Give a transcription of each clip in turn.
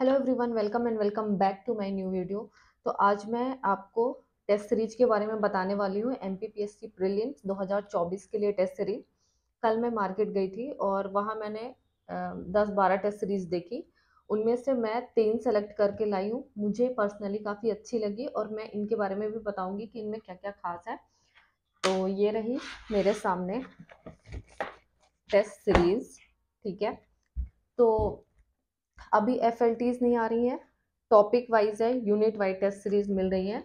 hello everyone welcome and welcome back to my new video तो आज मैं आपको टेस्ट सीरीज के बारे में बताने वाली हूँ M P P S C 2024 के लिए टेस्ट सीरीज कल मैं मार्केट गई थी और वहाँ मैंने दस बारह टेस्ट सीरीज देखी उनमें से मैं तीन सेलेक्ट करके लाई हूँ मुझे पर्सनली काफ़ी अच्छी लगी और मैं इनके बारे में भी बताऊँगी कि इनमें क्या क्या खास है तो ये रही मेरे सामने टेस्ट सीरीज ठीक है तो अभी एफ नहीं आ रही हैं टॉपिक वाइज है यूनिट वाइज टेस्ट सीरीज मिल रही तो है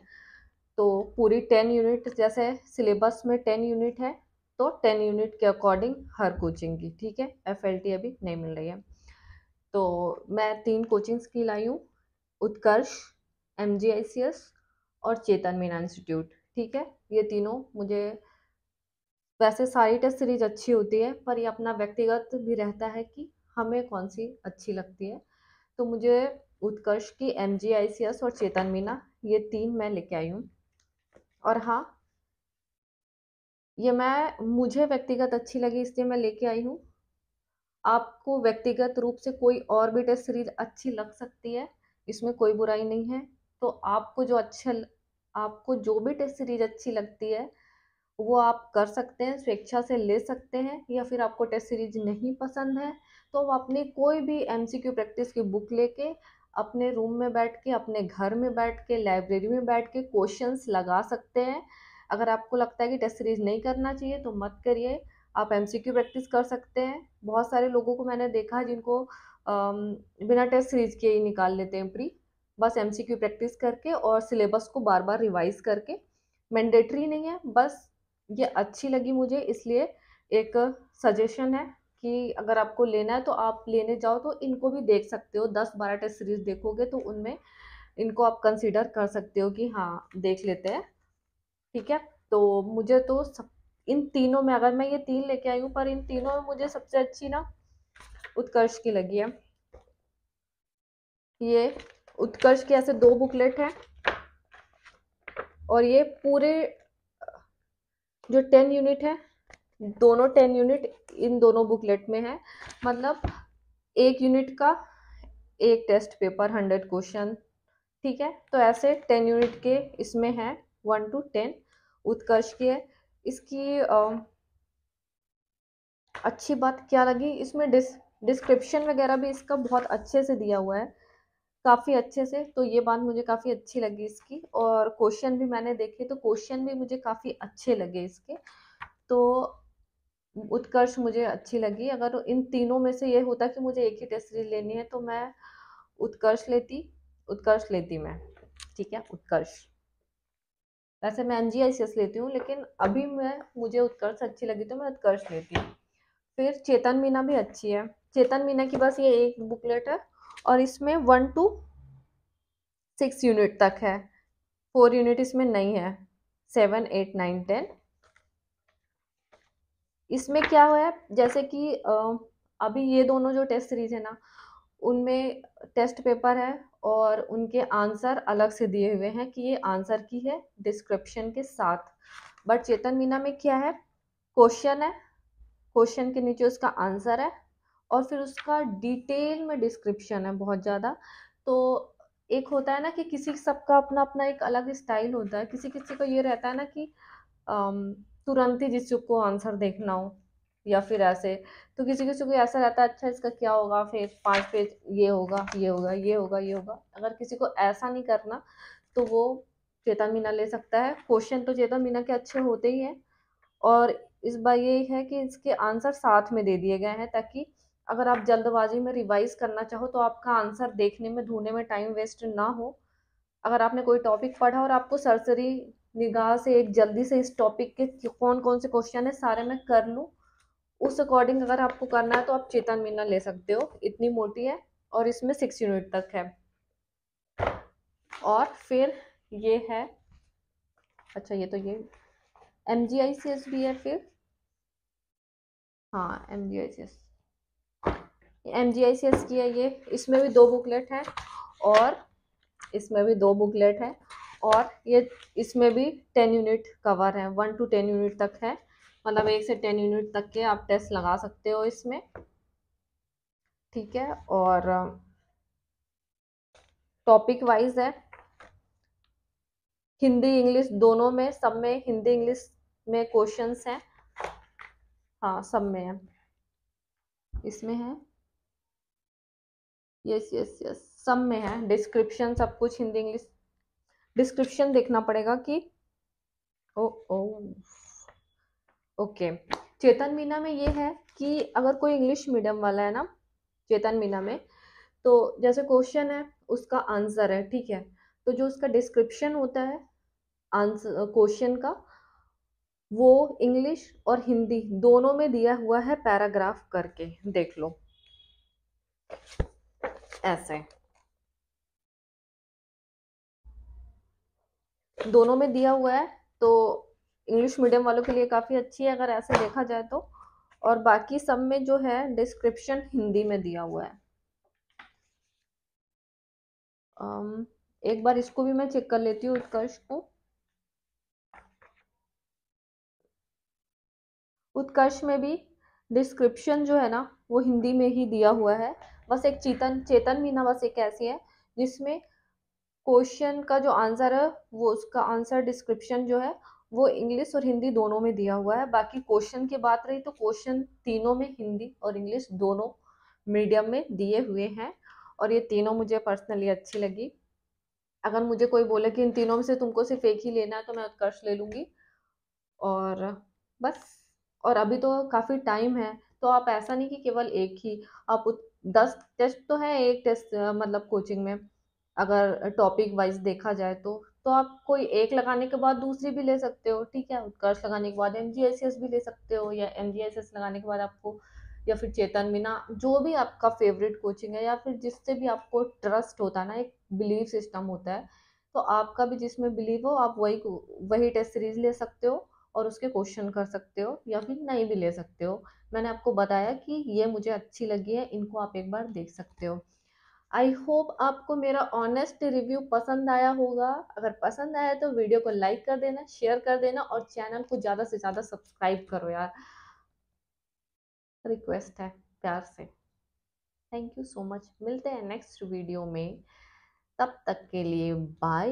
तो पूरी टेन यूनिट जैसे सिलेबस में टेन यूनिट है तो टेन यूनिट के अकॉर्डिंग हर कोचिंग की ठीक है एफ अभी नहीं मिल रही है तो मैं तीन कोचिंग्स की लाई हूँ उत्कर्ष एम और चेतन मीना इंस्टीट्यूट ठीक है ये तीनों मुझे वैसे सारी टेस्ट सीरीज अच्छी होती है पर ये अपना व्यक्तिगत भी रहता है कि हमें कौन सी अच्छी लगती है तो मुझे उत्कर्ष की M G I C S और चेतन मीना ये तीन मैं लेके आई हूँ और हाँ ये मैं मुझे व्यक्तिगत अच्छी लगी इसलिए मैं लेके आई हूँ आपको व्यक्तिगत रूप से कोई और भी टेस्ट सीरीज अच्छी लग सकती है इसमें कोई बुराई नहीं है तो आपको जो अच्छा आपको जो भी टेस्ट सीरीज अच्छी लगती है वो आप कर सकते हैं स्वेच्छा से ले सकते हैं या फिर आपको टेस्ट सीरीज नहीं पसंद है तो हम अपनी कोई भी क्यू प्रैक्टिस की बुक लेके अपने रूम में बैठ के अपने घर में बैठ के लाइब्रेरी में बैठ के क्वेश्चंस लगा सकते हैं अगर आपको लगता है कि टेस्ट सीरीज नहीं करना चाहिए तो मत करिए आप एम प्रैक्टिस कर सकते हैं बहुत सारे लोगों को मैंने देखा जिनको बिना टेस्ट सीरीज के ही निकाल लेते हैं प्री बस एम प्रैक्टिस करके और सिलेबस को बार बार रिवाइज करके मैंडेटरी नहीं है बस ये अच्छी लगी मुझे इसलिए एक सजेशन है कि अगर आपको लेना है तो आप लेने जाओ तो इनको भी देख सकते हो दस बारह टेस्ट सीरीज देखोगे तो उनमें इनको आप कंसिडर कर सकते हो कि हाँ देख लेते हैं ठीक है तो मुझे तो सब इन तीनों में अगर मैं ये तीन लेके आई हूँ पर इन तीनों में मुझे सबसे अच्छी ना उत्कर्ष की लगी है ये उत्कर्ष की ऐसे दो बुकलेट हैं और ये पूरे जो टेन यूनिट है दोनों टेन यूनिट इन दोनों बुकलेट में है मतलब एक यूनिट का एक टेस्ट पेपर हंड्रेड क्वेश्चन ठीक है तो ऐसे टेन यूनिट के इसमें है वन टू टेन उत्कर्ष के इसकी आ, अच्छी बात क्या लगी इसमें डिस डिस्क्रिप्शन वगैरह भी इसका बहुत अच्छे से दिया हुआ है काफ़ी अच्छे से तो ये बात मुझे काफ़ी अच्छी लगी इसकी और क्वेश्चन भी मैंने देखे तो क्वेश्चन भी मुझे काफ़ी अच्छे लगे इसके तो उत्कर्ष मुझे अच्छी लगी अगर इन तीनों में से ये होता कि मुझे एक ही टेस्ट सीरीज लेनी है तो मैं उत्कर्ष लेती उत्कर्ष लेती मैं ठीक है उत्कर्ष वैसे मैं एन लेती हूँ लेकिन अभी मैं मुझे उत्कर्ष अच्छी लगी तो मैं उत्कर्ष लेती हूँ फिर चेतन मीना भी अच्छी है चेतन मीना की बस ये एक बुकलेट है और इसमें वन टू सिक्स यूनिट तक है फोर यूनिट इसमें नहीं है सेवन एट नाइन टेन इसमें क्या हुआ है जैसे कि अभी ये दोनों जो टेस्ट सीरीज है ना उनमें टेस्ट पेपर है और उनके आंसर अलग से दिए हुए हैं कि ये आंसर की है डिस्क्रिप्शन के साथ बट चेतन मीना में क्या है क्वेश्चन है क्वेश्चन के नीचे उसका आंसर है और फिर उसका डिटेल में डिस्क्रिप्शन है बहुत ज़्यादा तो एक होता है ना कि किसी सबका अपना अपना एक अलग स्टाइल होता है किसी किसी का ये रहता है ना कि आम, तुरंत ही जिस चुप को आंसर देखना हो या फिर ऐसे तो किसी किसी को ऐसा रहता है अच्छा इसका क्या होगा फिर पाँच पेज ये होगा ये होगा ये होगा ये होगा अगर किसी को ऐसा नहीं करना तो वो चेता मीना ले सकता है क्वेश्चन तो चेता मीना के अच्छे होते ही हैं और इस बार यही है कि इसके आंसर साथ में दे दिए गए हैं ताकि अगर आप जल्दबाजी में रिवाइज करना चाहो तो आपका आंसर देखने में ढूंढने में टाइम वेस्ट ना हो अगर आपने कोई टॉपिक पढ़ा और आपको सरसरी निगाह से एक जल्दी से इस टॉपिक के कौन कौन से क्वेश्चन है सारे मैं कर लूँ उस अकॉर्डिंग अगर आपको करना है तो आप चेतन मीना ले सकते हो इतनी मोटी है और इसमें सिक्स यूनिट तक है और फिर ये है अच्छा ये तो ये M G I C S भी है फिर हाँ M G I C S M G I C S की है ये इसमें भी दो बुकलेट है और इसमें भी दो बुकलेट है और ये इसमें भी टेन यूनिट कवर है वन टू टेन यूनिट तक है मतलब एक से टेन यूनिट तक के आप टेस्ट लगा सकते हो इसमें ठीक है और टॉपिक वाइज है हिंदी इंग्लिश दोनों में सब में हिंदी इंग्लिश में क्वेश्चंस हैं हाँ सब में है इसमें है यस यस यस सब में है डिस्क्रिप्शन सब कुछ हिंदी इंग्लिश डिस्क्रिप्शन देखना पड़ेगा कि ओ ओ ओके चेतन मीना में ये है कि अगर कोई इंग्लिश मीडियम वाला है ना चेतन मीना में तो जैसे क्वेश्चन है उसका आंसर है ठीक है तो जो उसका डिस्क्रिप्शन होता है आंसर क्वेश्चन का वो इंग्लिश और हिंदी दोनों में दिया हुआ है पैराग्राफ करके देख लो ऐसे दोनों में दिया हुआ है तो इंग्लिश मीडियम वालों के लिए काफ़ी अच्छी है अगर ऐसे देखा जाए तो और बाकी सब में जो है डिस्क्रिप्शन हिंदी में दिया हुआ है um, एक बार इसको भी मैं चेक कर लेती हूँ उत्कर्ष को उत्कर्ष में भी डिस्क्रिप्शन जो है ना वो हिंदी में ही दिया हुआ है बस एक चेतन चेतन मीना बस एक ऐसी है जिसमें क्वेश्चन का जो आंसर है वो उसका आंसर डिस्क्रिप्शन जो है वो इंग्लिश और हिंदी दोनों में दिया हुआ है बाकी क्वेश्चन की बात रही तो क्वेश्चन तीनों में हिंदी और इंग्लिश दोनों मीडियम में दिए हुए हैं और ये तीनों मुझे पर्सनली अच्छी लगी अगर मुझे कोई बोले कि इन तीनों में से तुमको सिर्फ एक ही लेना है तो मैं उत्कर्ष ले लूँगी और बस और अभी तो काफ़ी टाइम है तो आप ऐसा नहीं कि केवल एक ही आप दस टेस्ट तो हैं एक टेस्ट मतलब कोचिंग में अगर टॉपिक वाइज देखा जाए तो तो आप कोई एक लगाने के बाद दूसरी भी ले सकते हो ठीक है उत्कर्ष लगाने के बाद एम भी ले सकते हो या एम लगाने के बाद आपको या फिर चेतन मीना जो भी आपका फेवरेट कोचिंग है या फिर जिससे भी आपको ट्रस्ट होता है ना एक बिलीव सिस्टम होता है तो आपका भी जिसमें बिलीव हो आप वही वही टेस्ट सीरीज ले सकते हो और उसके क्वेश्चन कर सकते हो या फिर नहीं भी ले सकते हो मैंने आपको बताया कि ये मुझे अच्छी लगी है इनको आप एक बार देख सकते हो आई होप आपको मेरा ऑनेस्ट रिव्यू पसंद आया होगा अगर पसंद आया तो वीडियो को लाइक कर देना शेयर कर देना और चैनल को ज़्यादा से ज़्यादा सब्सक्राइब करो यार रिक्वेस्ट है प्यार से थैंक यू सो मच मिलते हैं नेक्स्ट वीडियो में तब तक के लिए बाय